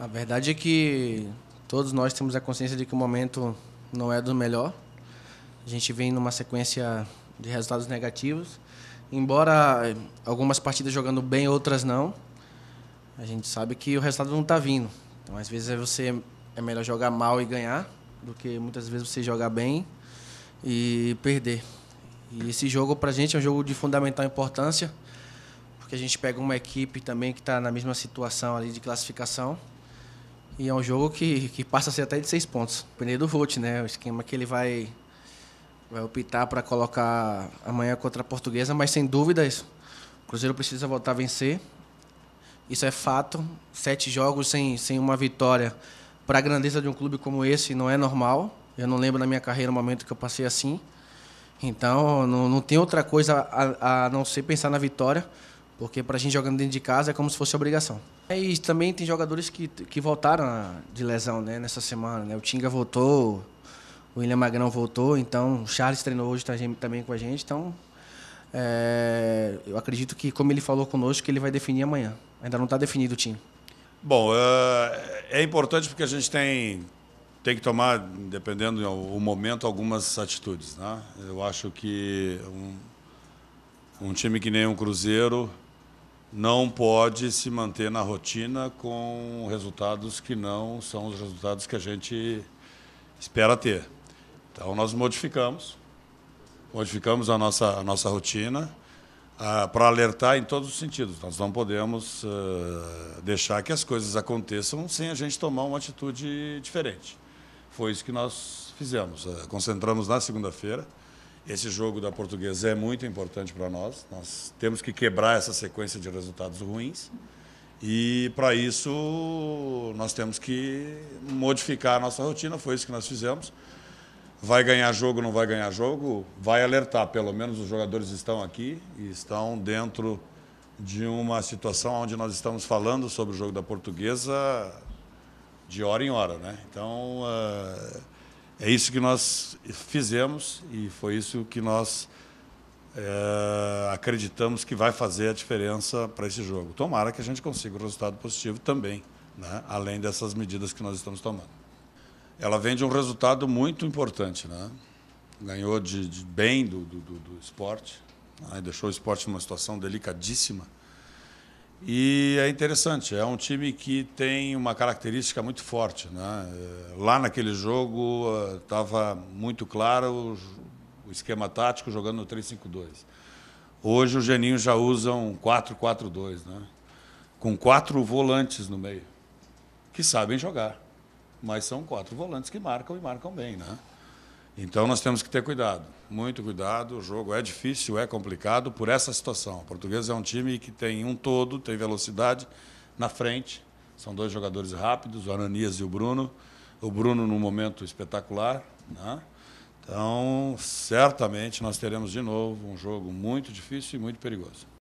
A verdade é que todos nós temos a consciência de que o momento não é do melhor. A gente vem numa sequência de resultados negativos. Embora algumas partidas jogando bem, outras não, a gente sabe que o resultado não está vindo. Então, às vezes, é você é melhor jogar mal e ganhar do que muitas vezes você jogar bem e perder. E esse jogo, para a gente, é um jogo de fundamental importância, porque a gente pega uma equipe também que está na mesma situação ali de classificação e é um jogo que, que passa a ser até de seis pontos. Dependendo do Vult, né? O esquema que ele vai, vai optar para colocar amanhã contra a Portuguesa, mas sem dúvidas, o Cruzeiro precisa voltar a vencer. Isso é fato. Sete jogos sem, sem uma vitória para a grandeza de um clube como esse não é normal. Eu não lembro na minha carreira o um momento que eu passei assim. Então, não, não tem outra coisa a, a não ser pensar na vitória. Porque para a gente jogando dentro de casa é como se fosse obrigação. É, e também tem jogadores que, que voltaram né, de lesão né, nessa semana. Né? O Tinga voltou, o William Magrão voltou, então o Charles treinou hoje também com a gente. Então é, eu acredito que, como ele falou conosco, que ele vai definir amanhã. Ainda não está definido o time. Bom, é, é importante porque a gente tem, tem que tomar, dependendo do momento, algumas atitudes. Né? Eu acho que um, um time que nem um Cruzeiro não pode se manter na rotina com resultados que não são os resultados que a gente espera ter. Então, nós modificamos, modificamos a nossa, a nossa rotina ah, para alertar em todos os sentidos. Nós não podemos ah, deixar que as coisas aconteçam sem a gente tomar uma atitude diferente. Foi isso que nós fizemos. Ah, concentramos na segunda-feira esse jogo da Portuguesa é muito importante para nós. Nós temos que quebrar essa sequência de resultados ruins. E para isso nós temos que modificar a nossa rotina, foi isso que nós fizemos. Vai ganhar jogo, não vai ganhar jogo, vai alertar, pelo menos os jogadores estão aqui e estão dentro de uma situação onde nós estamos falando sobre o jogo da portuguesa de hora em hora, né? Então. Uh é isso que nós fizemos e foi isso que nós é, acreditamos que vai fazer a diferença para esse jogo. Tomara que a gente consiga um resultado positivo também, né? além dessas medidas que nós estamos tomando. Ela vem de um resultado muito importante. Né? Ganhou de, de bem do, do, do esporte, né? deixou o esporte numa situação delicadíssima e é interessante, é um time que tem uma característica muito forte. Né? É, lá naquele jogo estava eh, muito claro o esquema tático jogando no 3-5-2. Hoje o Geninho já usa um 4-4-2, né? com quatro volantes no meio, que sabem jogar, mas são quatro volantes que marcam e marcam bem. Né? Então nós temos que ter cuidado, muito cuidado. O jogo é difícil, é complicado por essa situação. O português é um time que tem um todo, tem velocidade na frente. São dois jogadores rápidos, o Ananias e o Bruno. O Bruno num momento espetacular. Né? Então, certamente nós teremos de novo um jogo muito difícil e muito perigoso.